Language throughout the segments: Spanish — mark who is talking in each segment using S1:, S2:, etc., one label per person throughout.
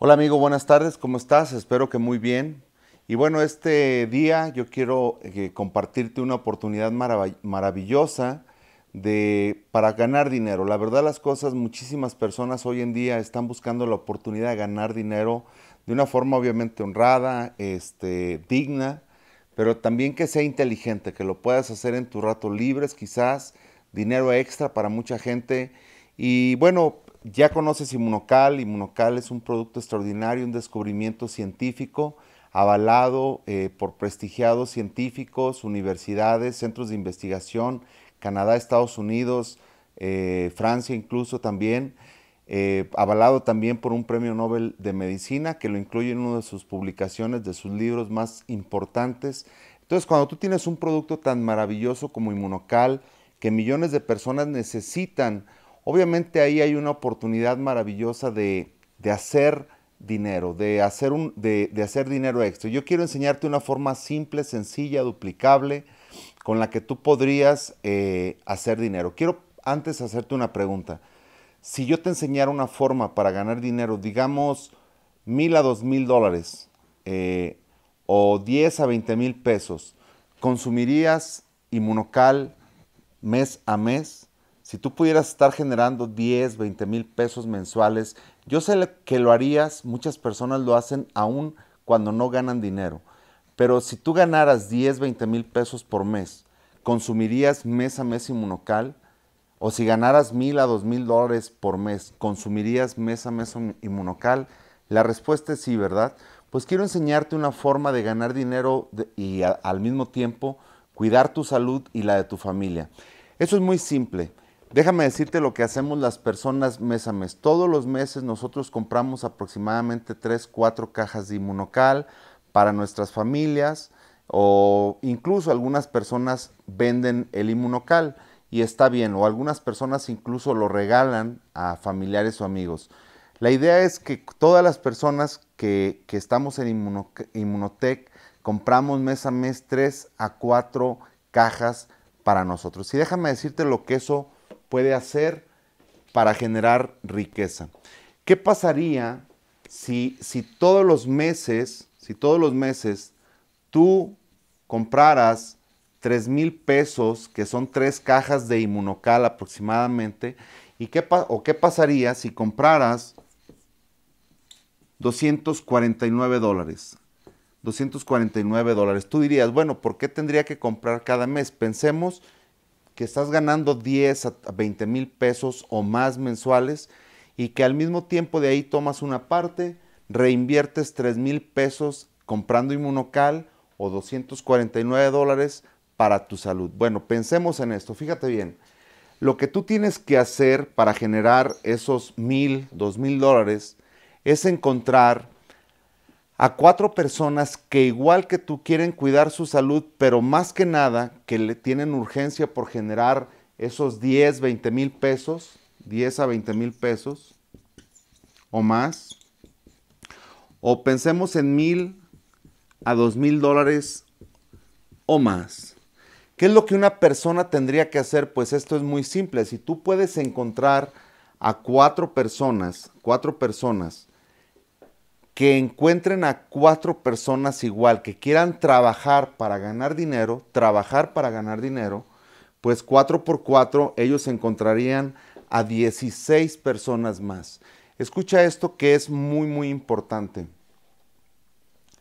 S1: Hola amigo, buenas tardes, ¿cómo estás? Espero que muy bien. Y bueno, este día yo quiero eh, compartirte una oportunidad maravillosa de, para ganar dinero. La verdad las cosas, muchísimas personas hoy en día están buscando la oportunidad de ganar dinero de una forma obviamente honrada, este, digna, pero también que sea inteligente, que lo puedas hacer en tu rato libres, quizás dinero extra para mucha gente. Y bueno, ya conoces Inmunocal. Inmunocal es un producto extraordinario, un descubrimiento científico avalado eh, por prestigiados científicos, universidades, centros de investigación, Canadá, Estados Unidos, eh, Francia incluso también, eh, avalado también por un premio Nobel de Medicina que lo incluye en una de sus publicaciones, de sus libros más importantes. Entonces, cuando tú tienes un producto tan maravilloso como Inmunocal, que millones de personas necesitan Obviamente ahí hay una oportunidad maravillosa de, de hacer dinero, de hacer, un, de, hacer dinero extra. Yo quiero enseñarte una forma simple, sencilla, duplicable, con la que tú podrías eh, hacer dinero. Quiero antes hacerte una pregunta. Si yo te enseñara una forma para ganar dinero, digamos mil a dos mil dólares eh, o diez a veinte mil pesos, ¿consumirías inmunocal mes a mes? Si tú pudieras estar generando 10, 20 mil pesos mensuales, yo sé que lo harías, muchas personas lo hacen aún cuando no ganan dinero. Pero si tú ganaras 10, 20 mil pesos por mes, ¿consumirías mes a mes inmunocal? O si ganaras mil a dos mil dólares por mes, ¿consumirías mes a mes inmunocal? La respuesta es sí, ¿verdad? Pues quiero enseñarte una forma de ganar dinero y al mismo tiempo cuidar tu salud y la de tu familia. Eso es muy simple. Déjame decirte lo que hacemos las personas mes a mes. Todos los meses nosotros compramos aproximadamente 3, 4 cajas de inmunocal para nuestras familias o incluso algunas personas venden el inmunocal y está bien, o algunas personas incluso lo regalan a familiares o amigos. La idea es que todas las personas que, estamos en Inmunotech compramos mes a mes 3 a 4 cajas para nosotros. Y déjame decirte lo que eso puede hacer para generar riqueza. ¿Qué pasaría si, todos los meses, si todos los meses tú compraras 3 mil pesos, que son tres cajas de inmunocal aproximadamente, ¿y qué o qué pasaría si compraras 249 dólares? 249 dólares. Tú dirías, bueno, ¿por qué tendría que comprar cada mes? Pensemos que estás ganando 10 a 20 mil pesos o más mensuales y que al mismo tiempo de ahí tomas una parte, reinviertes 3 mil pesos comprando inmunocal o 249 dólares para tu salud. Bueno, pensemos en esto, fíjate bien. Lo que tú tienes que hacer para generar esos mil, dos mil dólares es encontrar a cuatro personas que igual que tú quieren cuidar su salud, pero más que nada que le tienen urgencia por generar esos 10, 20 mil pesos, 10 a 20 mil pesos o más. O pensemos en mil a dos mil dólares o más. ¿Qué es lo que una persona tendría que hacer? Pues esto es muy simple. Si tú puedes encontrar a cuatro personas, cuatro personas que encuentren a cuatro personas igual, que quieran trabajar para ganar dinero, trabajar para ganar dinero, pues cuatro por cuatro ellos encontrarían a 16 personas más. Escucha esto que es muy, muy importante.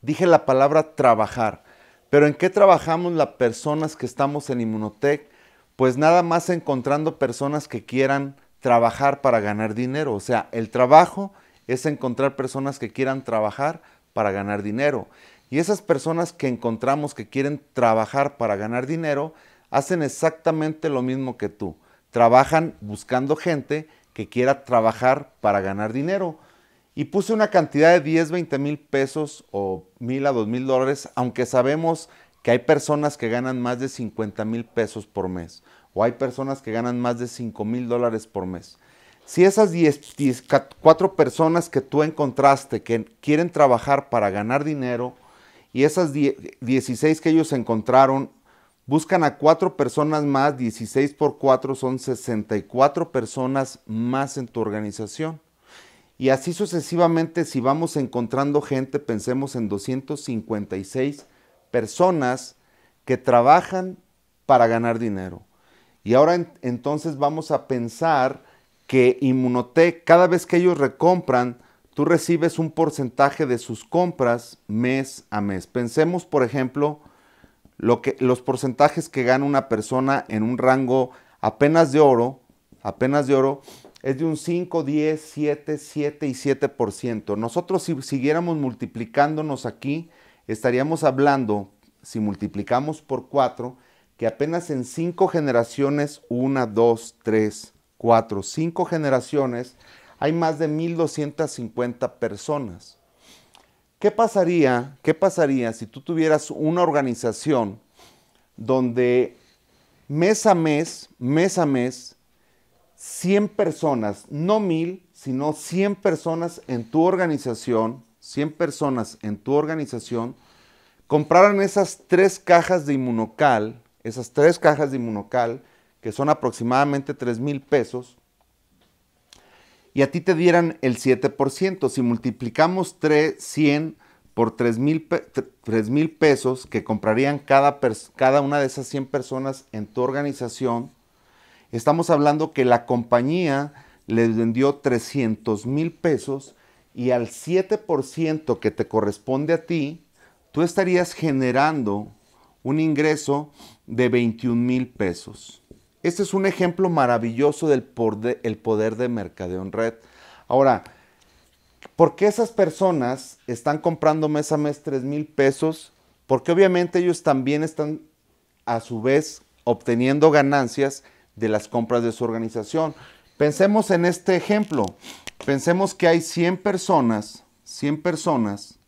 S1: Dije la palabra trabajar, pero ¿en qué trabajamos las personas que estamos en Inmunotech? Pues nada más encontrando personas que quieran trabajar para ganar dinero, o sea, el trabajo es encontrar personas que quieran trabajar para ganar dinero. Y esas personas que encontramos que quieren trabajar para ganar dinero, hacen exactamente lo mismo que tú. Trabajan buscando gente que quiera trabajar para ganar dinero. Y puse una cantidad de 10, 20 mil pesos o mil a dos mil dólares, aunque sabemos que hay personas que ganan más de 50 mil pesos por mes o hay personas que ganan más de 5 mil dólares por mes. Si esas personas que tú encontraste que quieren trabajar para ganar dinero y esas 16 que ellos encontraron, buscan a 4 personas más, 16 por 4 son 64 personas más en tu organización. Y así sucesivamente, si vamos encontrando gente, pensemos en 256 personas que trabajan para ganar dinero. Y ahora entonces vamos a pensar que Inmunotech, cada vez que ellos recompran, tú recibes un porcentaje de sus compras mes a mes. Pensemos, por ejemplo, lo que, los porcentajes que gana una persona en un rango apenas de oro, apenas de oro, es de un 5, 10, 7, 7 y 7%. Nosotros si siguiéramos multiplicándonos aquí, estaríamos hablando, si multiplicamos por 4, que apenas en 5 generaciones, 1, 2, 3, cuatro, cinco generaciones, hay más de 1.250 personas. ¿Qué pasaría, ¿Qué pasaría si tú tuvieras una organización donde mes a mes, mes a mes, 100 personas, no 1.000, sino 100 personas en tu organización, 100 personas en tu organización, compraran esas tres cajas de inmunocal, esas tres cajas de inmunocal, que son aproximadamente 3 mil pesos, y a ti te dieran el 7%. Si multiplicamos 100 por 3 mil pesos que comprarían cada, cada una de esas 100 personas en tu organización, estamos hablando que la compañía les vendió 300 mil pesos y al 7% que te corresponde a ti, tú estarías generando un ingreso de 21 mil pesos. Este es un ejemplo maravilloso del poder, el poder de mercadeo en red. Ahora, ¿por qué esas personas están comprando mes a mes 3 mil pesos? Porque obviamente ellos también están a su vez obteniendo ganancias de las compras de su organización. Pensemos en este ejemplo. Pensemos que hay 100 personas, 100 personas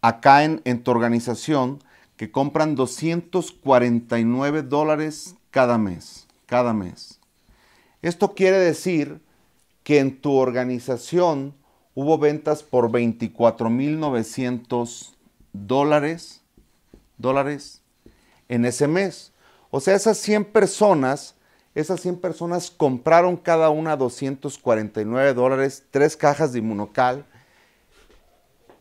S1: acá en tu organización que compran 249 dólares cada mes, cada mes. Esto quiere decir que en tu organización hubo ventas por 24.900 dólares, dólares en ese mes. O sea, esas 100 personas, esas 100 personas compraron cada una 249 dólares, tres cajas de inmunocal,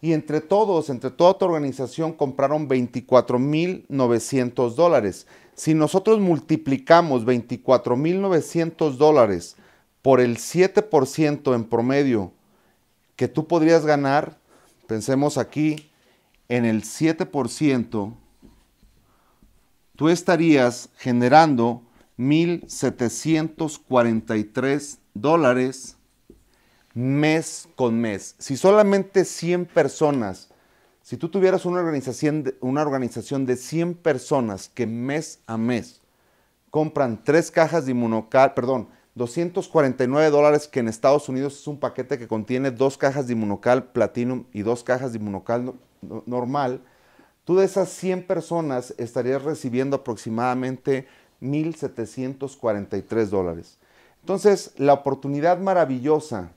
S1: y entre todos, entre toda tu organización, compraron 24.900 dólares. Si nosotros multiplicamos 24.900 dólares por el 7% en promedio que tú podrías ganar, pensemos aquí en el 7%, tú estarías generando 1.743 dólares mes con mes. Si solamente 100 personas, si tú tuvieras una organización, de, una organización de 100 personas que mes a mes compran tres cajas de inmunocal, perdón, 249 dólares, que en Estados Unidos es un paquete que contiene dos cajas de inmunocal platinum y dos cajas de inmunocal normal, tú de esas 100 personas estarías recibiendo aproximadamente 1.743 dólares. Entonces, la oportunidad maravillosa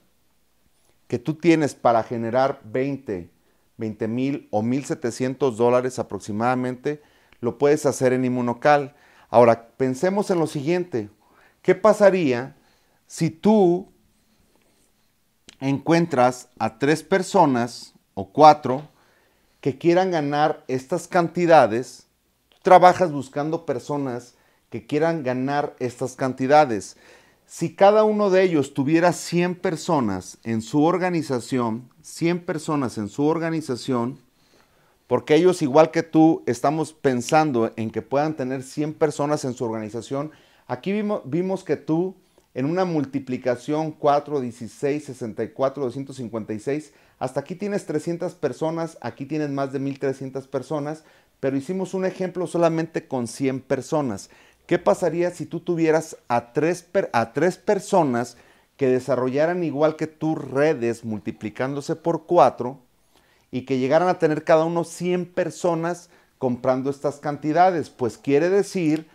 S1: que tú tienes para generar 20, 20 mil o 1.700 dólares aproximadamente, lo puedes hacer en Inmunocal. Ahora, pensemos en lo siguiente. ¿Qué pasaría si tú encuentras a tres personas o cuatro que quieran ganar estas cantidades? trabajas buscando personas que quieran ganar estas cantidades. Si cada uno de ellos tuviera 100 personas en su organización, 100 personas en su organización, porque ellos igual que tú estamos pensando en que puedan tener 100 personas en su organización, aquí vimos, que tú en una multiplicación 4, 16, 64, 256, hasta aquí tienes 300 personas, aquí tienes más de 1300 personas, pero hicimos un ejemplo solamente con 100 personas. ¿Qué pasaría si tú tuvieras a tres, a personas que desarrollaran igual que tú redes multiplicándose por cuatro y que llegaran a tener cada uno 100 personas comprando estas cantidades? Pues quiere decir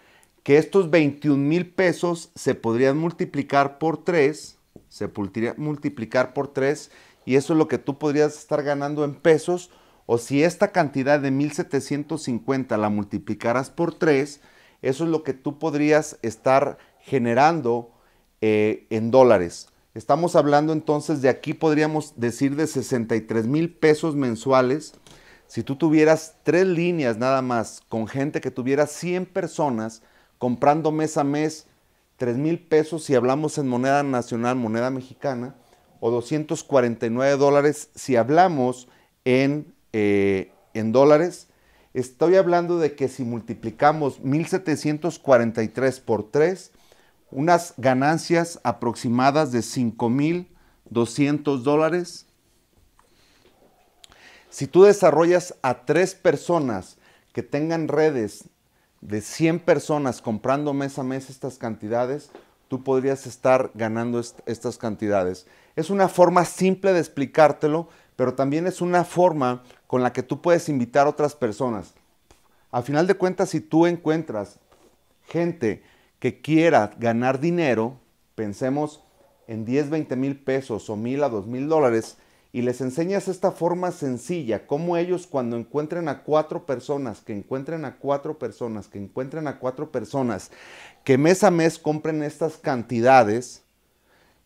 S1: que estos 21 mil pesos se podrían multiplicar por tres, se multiplicar por tres y eso es lo que tú podrías estar ganando en pesos o si esta cantidad de 1750 la multiplicaras por tres, eso es lo que tú podrías estar generando eh, en dólares. Estamos hablando entonces de aquí podríamos decir de 63 mil pesos mensuales. Si tú tuvieras tres líneas nada más con gente que tuviera 100 personas comprando mes a mes 3 mil pesos si hablamos en moneda nacional, moneda mexicana, o 249 dólares si hablamos en, eh, en dólares, Estoy hablando de que si multiplicamos 1743 por 3, unas ganancias aproximadas de 5200 dólares. Si tú desarrollas a tres personas que tengan redes de 100 personas comprando mes a mes estas cantidades, tú podrías estar ganando estas cantidades. Es una forma simple de explicártelo, pero también es una forma con la que tú puedes invitar a otras personas. Al final de cuentas, si tú encuentras gente que quiera ganar dinero, pensemos en 10, 20 mil pesos o mil a dos mil dólares, y les enseñas esta forma sencilla, cómo ellos cuando encuentren a cuatro personas, que encuentren a cuatro personas, que encuentren a cuatro personas, que mes a mes compren estas cantidades,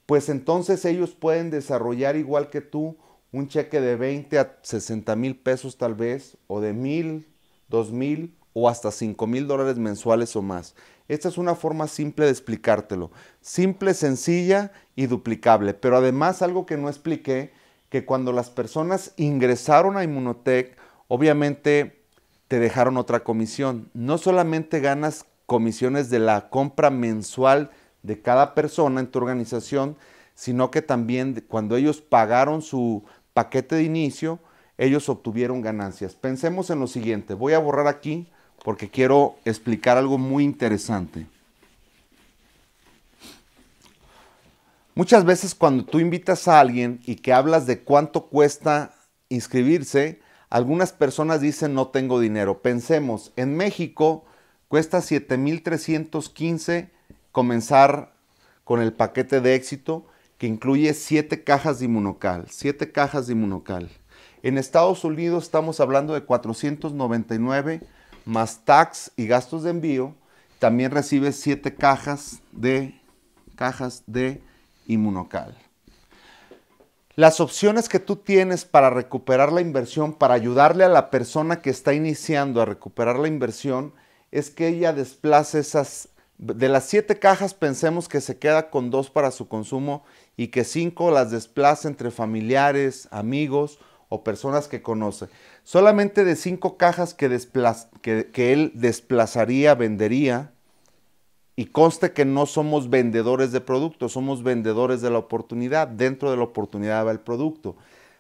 S1: pues entonces ellos pueden desarrollar igual que tú un cheque de 20 a 60 mil pesos tal vez, o de mil, dos mil o hasta cinco mil dólares mensuales o más. Esta es una forma simple de explicártelo. Simple, sencilla y duplicable. Pero además algo que no expliqué, que cuando las personas ingresaron a Inmunotech, obviamente te dejaron otra comisión. No solamente ganas comisiones de la compra mensual de cada persona en tu organización, sino que también cuando ellos pagaron su paquete de inicio, ellos obtuvieron ganancias. Pensemos en lo siguiente, voy a borrar aquí porque quiero explicar algo muy interesante. Muchas veces cuando tú invitas a alguien y que hablas de cuánto cuesta inscribirse, algunas personas dicen no tengo dinero. Pensemos, en México cuesta 7.315 comenzar con el paquete de éxito que incluye siete cajas de inmunocal, siete cajas de inmunocal. En Estados Unidos estamos hablando de 499 más tax y gastos de envío. También recibe siete cajas de cajas de inmunocal. Las opciones que tú tienes para recuperar la inversión, para ayudarle a la persona que está iniciando a recuperar la inversión, es que ella desplace esas de las siete cajas pensemos que se queda con dos para su consumo y que cinco las desplaza entre familiares, amigos o personas que conoce. Solamente de cinco cajas que, que, él desplazaría, vendería, y conste que no somos vendedores de productos, somos vendedores de la oportunidad. Dentro de la oportunidad va el producto.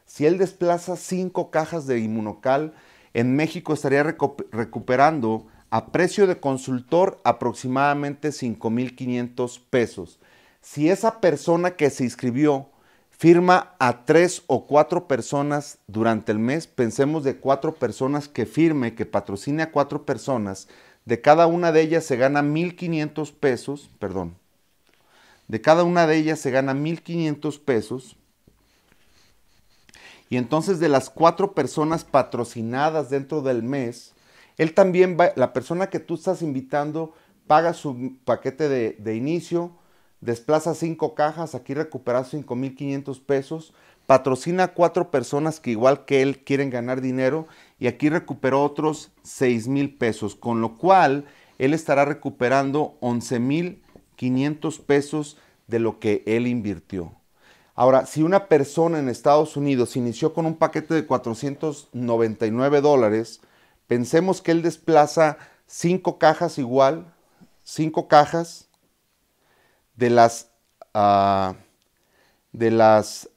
S1: Si él desplaza cinco cajas de inmunocal, en México estaría recuperando a precio de consultor aproximadamente 5.500 pesos. Si esa persona que se inscribió firma a tres o cuatro personas durante el mes, pensemos de cuatro personas que firme, que patrocine a cuatro personas, de cada una de ellas se gana 1.500 pesos, perdón, de cada una de ellas se gana 1.500 pesos. Y entonces de las cuatro personas patrocinadas dentro del mes, él también va, la persona que tú estás invitando paga su paquete de, inicio, desplaza cinco cajas, aquí recupera 5.500 pesos, patrocina a cuatro personas que igual que él quieren ganar dinero y aquí recuperó otros 6.000 pesos, con lo cual él estará recuperando 11.500 pesos de lo que él invirtió. Ahora, si una persona en Estados Unidos inició con un paquete de 499 dólares, Pensemos que él desplaza cinco cajas igual, cinco cajas de las, ah, de las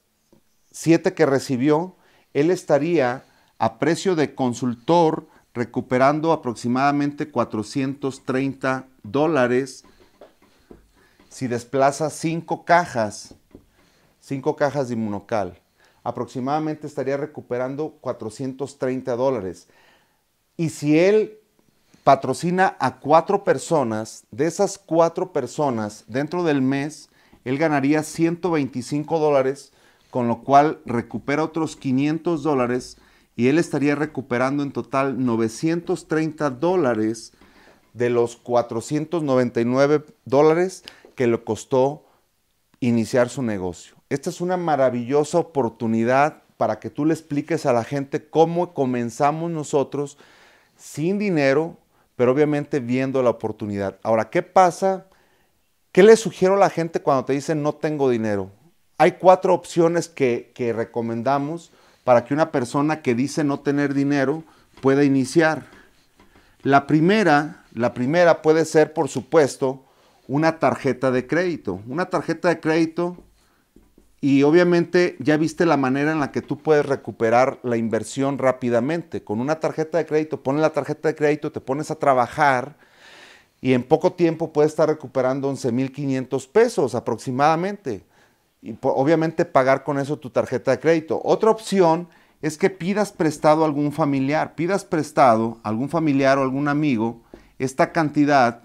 S1: siete que recibió, él estaría a precio de consultor recuperando aproximadamente 430 dólares si desplaza cinco cajas, cinco cajas de inmunocal. Aproximadamente estaría recuperando 430 dólares. Y si él patrocina a cuatro personas, de esas cuatro personas, dentro del mes, él ganaría 125 dólares, con lo cual recupera otros 500 dólares y él estaría recuperando en total 930 dólares de los 499 dólares que le costó iniciar su negocio. Esta es una maravillosa oportunidad para que tú le expliques a la gente cómo comenzamos nosotros sin dinero, pero obviamente viendo la oportunidad. Ahora, ¿qué pasa? ¿Qué le sugiero a la gente cuando te dicen no tengo dinero? Hay cuatro opciones que, que recomendamos para que una persona que dice no tener dinero pueda iniciar. La primera, la primera puede ser, por supuesto, una tarjeta de crédito. Una tarjeta de crédito y obviamente ya viste la manera en la que tú puedes recuperar la inversión rápidamente. Con una tarjeta de crédito, pones la tarjeta de crédito, te pones a trabajar y en poco tiempo puedes estar recuperando 11.500 pesos aproximadamente. Y obviamente pagar con eso tu tarjeta de crédito. Otra opción es que pidas prestado a algún familiar, pidas prestado a algún familiar o algún amigo esta cantidad,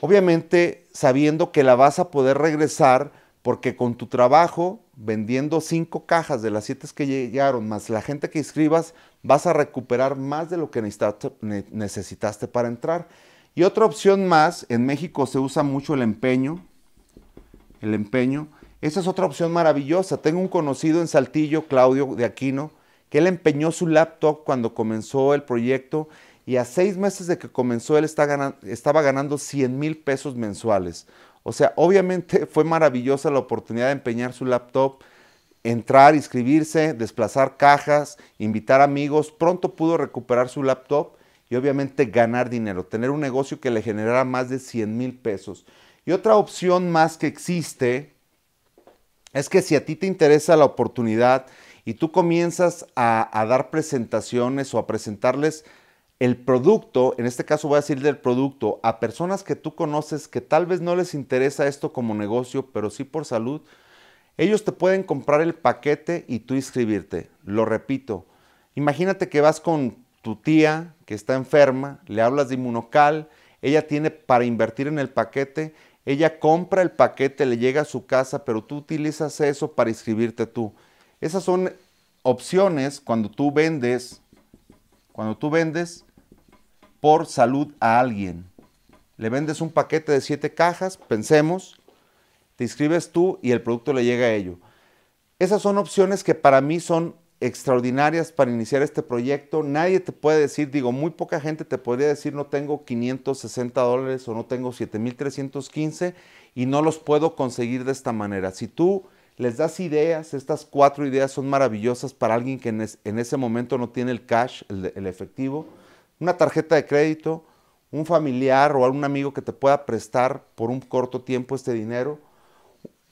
S1: obviamente sabiendo que la vas a poder regresar porque con tu trabajo vendiendo cinco cajas de las siete que llegaron, más la gente que inscribas, vas a recuperar más de lo que necesitaste para entrar. Y otra opción más, en México se usa mucho el empeño, el empeño. Esa es otra opción maravillosa. Tengo un conocido en Saltillo, Claudio de Aquino, que él empeñó su laptop cuando comenzó el proyecto y a seis meses de que comenzó él estaba ganando 100 mil pesos mensuales. O sea, obviamente fue maravillosa la oportunidad de empeñar su laptop, entrar, inscribirse, desplazar cajas, invitar amigos. Pronto pudo recuperar su laptop y obviamente ganar dinero, tener un negocio que le generara más de 100 mil pesos. Y otra opción más que existe es que si a ti te interesa la oportunidad y tú comienzas a, a dar presentaciones o a presentarles el producto, en este caso voy a decir del producto, a personas que tú conoces que tal vez no les interesa esto como negocio, pero sí por salud, ellos te pueden comprar el paquete y tú inscribirte. Lo repito, imagínate que vas con tu tía que está enferma, le hablas de inmunocal, ella tiene para invertir en el paquete, ella compra el paquete, le llega a su casa, pero tú utilizas eso para inscribirte tú. Esas son opciones cuando tú vendes, cuando tú vendes por salud a alguien. Le vendes un paquete de siete cajas, pensemos, te inscribes tú y el producto le llega a ello. Esas son opciones que para mí son extraordinarias para iniciar este proyecto. Nadie te puede decir, digo, muy poca gente te podría decir no tengo 560 dólares o no tengo 7,315 y no los puedo conseguir de esta manera. Si tú les das ideas, estas cuatro ideas son maravillosas para alguien que en, ese momento no tiene el cash, el efectivo una tarjeta de crédito, un familiar o algún amigo que te pueda prestar por un corto tiempo este dinero,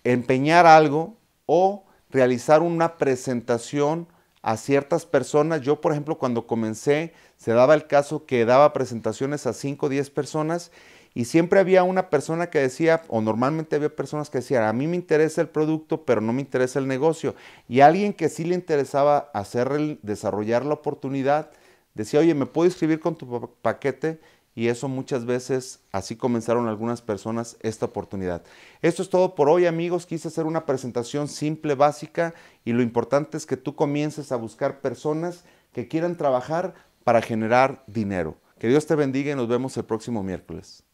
S1: empeñar algo o realizar una presentación a ciertas personas. Yo, por ejemplo, cuando comencé, se daba el caso que daba presentaciones a 5 o 10 personas y siempre había una persona que decía, o normalmente había personas que decían, a mí me interesa el producto, pero no me interesa el negocio. Y alguien que sí le interesaba hacer desarrollar la oportunidad, decía, oye, ¿me puedo inscribir con tu paquete? Y eso muchas veces, así comenzaron algunas personas esta oportunidad. Esto es todo por hoy amigos, quise hacer una presentación simple, básica, y lo importante es que tú comiences a buscar personas que quieran trabajar para generar dinero. Que Dios te bendiga y nos vemos el próximo miércoles.